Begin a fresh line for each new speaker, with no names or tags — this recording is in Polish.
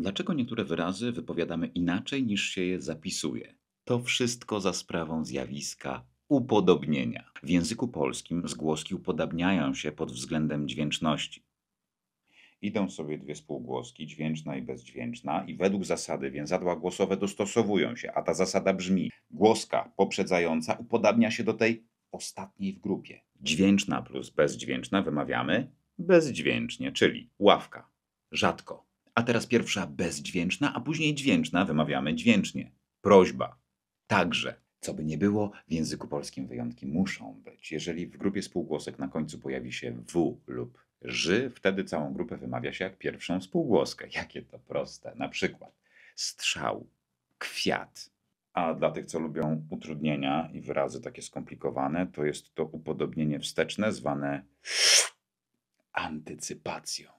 Dlaczego niektóre wyrazy wypowiadamy inaczej niż się je zapisuje? To wszystko za sprawą zjawiska upodobnienia. W języku polskim zgłoski upodabniają się pod względem dźwięczności. Idą sobie dwie spółgłoski, dźwięczna i bezdźwięczna, i według zasady więzadła głosowe dostosowują się, a ta zasada brzmi: głoska poprzedzająca upodabnia się do tej ostatniej w grupie. Dźwięczna plus bezdźwięczna wymawiamy bezdźwięcznie, czyli ławka, rzadko a teraz pierwsza bezdźwięczna, a później dźwięczna, wymawiamy dźwięcznie. Prośba. Także. Co by nie było, w języku polskim wyjątki muszą być. Jeżeli w grupie spółgłosek na końcu pojawi się w lub ży, wtedy całą grupę wymawia się jak pierwszą spółgłoskę. Jakie to proste. Na przykład strzał, kwiat. A dla tych, co lubią utrudnienia i wyrazy takie skomplikowane, to jest to upodobnienie wsteczne zwane antycypacją.